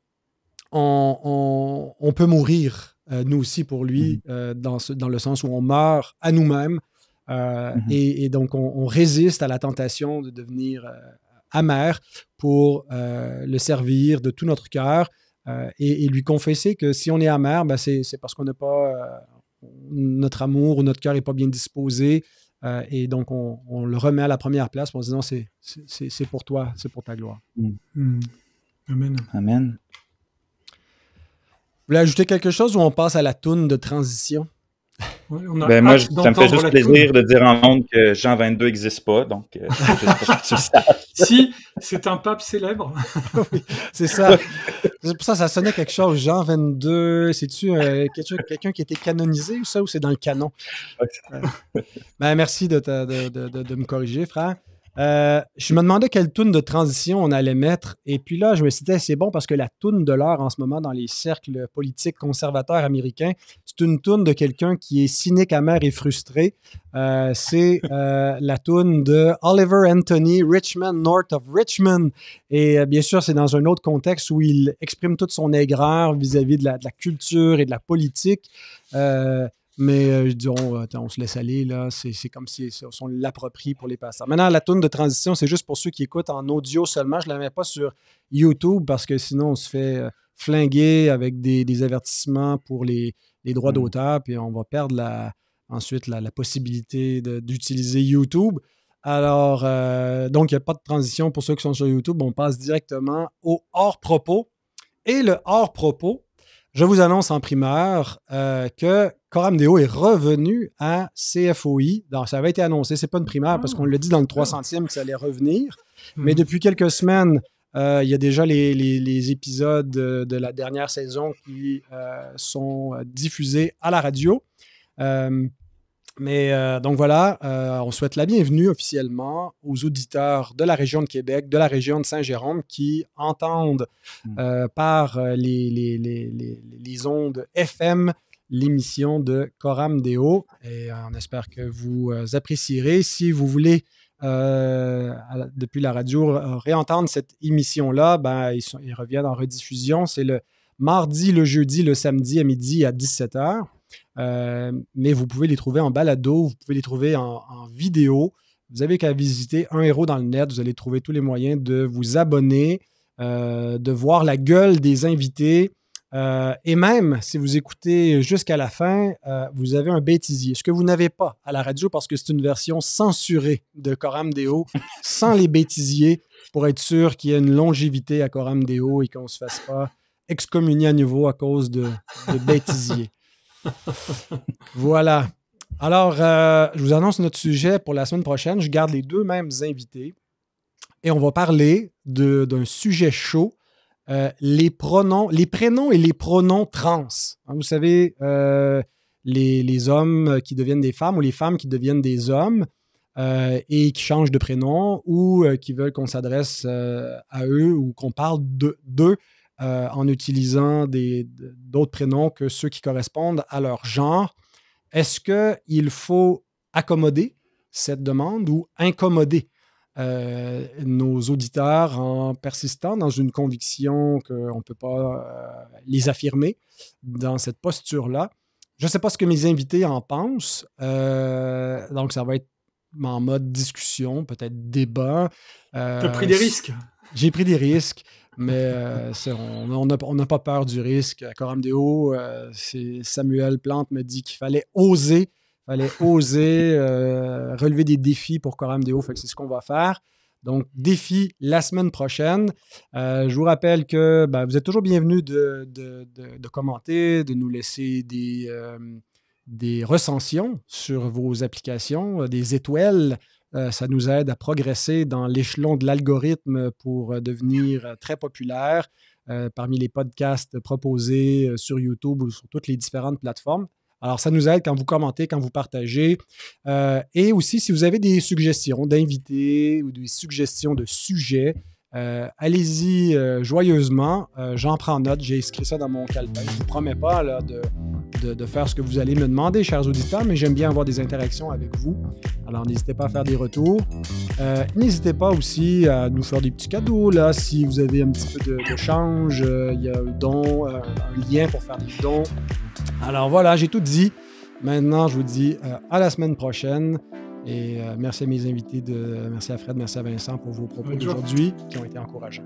on, on, peut mourir euh, nous aussi pour lui mhm. dans, dans le sens où on meurt à nous-mêmes euh, mhm. et, donc, on, résiste à la tentation de devenir euh, amer pour euh, le servir de tout notre cœur et, lui confesser que si on est amer, ben, c'est parce qu'on n'a pas notre amour ou notre cœur n'est pas bien disposé. et donc, on, le remet à la première place en disant c'est pour toi, c'est pour ta gloire. Mm. Mm. Amen. Amen. Vous voulez ajouter quelque chose ou on passe à la toune de transition? on ben, moi, ça me fait juste plaisir de dire en monde que Jean 22 n'existe pas. Donc, euh, si, c'est un pape célèbre. c'est ça. C'est pour ça ça sonnait quelque chose. Jean 22, c'est-tu euh, quelqu'un qui était canonisé ou ça, ou c'est dans le canon? ben, merci de, de, me corriger, frère. Euh, je me demandais quelle toune de transition on allait mettre. Et puis là, je me suis c'est bon parce que la toune de l'heure en ce moment dans les cercles politiques conservateurs américains, c'est une toune de quelqu'un qui est cynique, amer et frustré. Euh, c'est euh, la toune de Oliver Anthony, Richmond, North of Richmond. Et bien sûr, c'est dans un autre contexte où il exprime toute son aigreur vis-à-vis de, de, la culture et de la politique. Euh, mais euh, ils on se laisse aller, là. C'est comme si on l'approprie pour les passants. Maintenant, la tourne de transition, c'est juste pour ceux qui écoutent en audio seulement. Je ne la mets pas sur YouTube parce que sinon, on se fait euh, flinguer avec des, avertissements pour les, droits hmm. d'auteur, puis on va perdre la, ensuite la, possibilité d'utiliser YouTube. Alors, euh, donc, il n'y a pas de transition pour ceux qui sont sur YouTube. On passe directement au hors-propos. Et le hors-propos, je vous annonce en primeur euh, que Coram est revenu à CFOI. ça avait été annoncé, c'est pas une primaire parce qu'on ah. l'a dit dans le 300e ah. que ça allait revenir. Hmm. Mais depuis quelques semaines, euh, il y a déjà les, épisodes euh, de, la dernière saison qui euh, sont diffusés à la radio. mais donc voilà, on souhaite la bienvenue officiellement aux auditeurs de la région de Québec, de la région de Saint-Jérôme qui entendent hmm. par les, les, ondes FM l'émission de Coram Deo. Et euh, on espère que vous euh, apprécierez. Si vous voulez, euh, depuis la radio, réentendre cette émission-là, ben, ils, reviennent en rediffusion. C'est le mardi, le jeudi, le samedi à midi à 17h. mais vous pouvez les trouver en balado, vous pouvez les trouver en, vidéo. Vous avez qu'à visiter Un héros dans le net. Vous allez trouver tous les moyens de vous abonner, de voir la gueule des invités, euh, et même si vous écoutez jusqu'à la fin, euh, vous avez un bêtisier, ce que vous n'avez pas à la radio parce que c'est une version censurée de Coram Deo, sans les bêtisiers, pour être sûr qu'il y ait une longévité à Coram Deo et qu'on ne se fasse pas excommunier à nouveau à cause de, bêtisiers. voilà. Alors, euh, je vous annonce notre sujet pour la semaine prochaine. Je garde les deux mêmes invités et on va parler d'un sujet chaud euh, les pronoms, prénoms et les pronoms trans. Hein, vous savez, euh, les, hommes qui deviennent des femmes ou les femmes qui deviennent des hommes euh, et qui changent de prénom ou qui veulent qu'on s'adresse à eux ou qu'on parle d'eux en utilisant d'autres prénoms que ceux qui correspondent à leur genre. Est-ce qu'il faut accommoder cette demande ou incommoder euh, nos auditeurs en persistant dans une conviction qu'on ne peut pas euh, les affirmer dans cette posture-là. Je ne sais pas ce que mes invités en pensent, euh, donc ça va être en mode discussion, peut-être débat. Tu as pris des risques. J'ai pris des risques, mais on n'a pas peur du risque. À Coram Deo, Samuel Plante me dit qu'il fallait oser allez oser euh, relever des défis pour Coram Deo. Fait que c'est ce qu'on va faire. Donc, défi la semaine prochaine. Euh, je vous rappelle que ben, vous êtes toujours bienvenus de, commenter, de nous laisser des, euh, des recensions sur vos applications, des étoiles. ça nous aide à progresser dans l'échelon de l'algorithme pour devenir très populaire parmi les podcasts proposés sur YouTube ou sur toutes les différentes plateformes. Alors, ça nous aide quand vous commentez, quand vous partagez. Euh, et aussi, si vous avez des suggestions d'invités ou des suggestions de sujets, euh, allez-y euh, joyeusement. J'en prends note. J'ai inscrit ça dans mon calepin. Je ne vous promets pas de, faire ce que vous allez me demander, chers auditeurs, mais j'aime bien avoir des interactions avec vous. Alors, n'hésitez pas à faire des retours. n'hésitez pas aussi à nous faire des petits cadeaux, là, si vous avez un petit peu de, change, il y a un un lien pour faire des dons. Alors voilà, j'ai tout dit. Maintenant, je vous dis euh, à la semaine prochaine. Et euh, merci à mes invités, de, merci à Fred, merci à Vincent pour vos propos d'aujourd'hui qui ont été encourageants.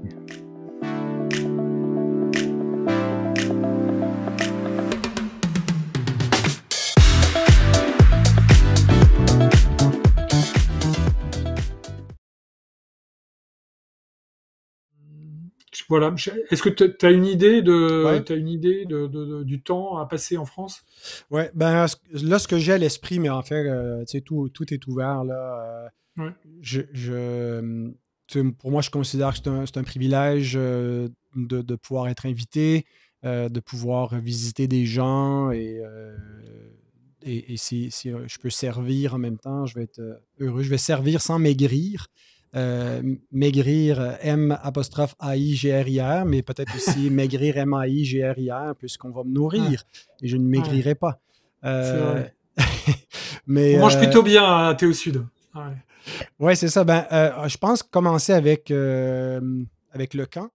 Est-ce que tu as une idée de, une idée de, du temps à passer en France Ouais. Ben là, ce que j'ai à l'esprit, mais en fait, euh, tout, tout est ouvert là. Euh, je, je, pour moi, je considère que c'est un, un, privilège euh, de, pouvoir être invité, de pouvoir visiter des gens et et, et si, si, je peux servir en même temps, je vais être heureux. Je vais servir sans maigrir. Euh, maigrir euh, M apostrophe i g r i r mais peut-être aussi maigrir M A I G R I R puisqu'on va me nourrir et ah. je ne maigrirai pas. Vrai. Euh, mais on mange plutôt bien à hein, Théo Sud. Ouais, c'est ça. Ben, je pense commencer avec avec le camp.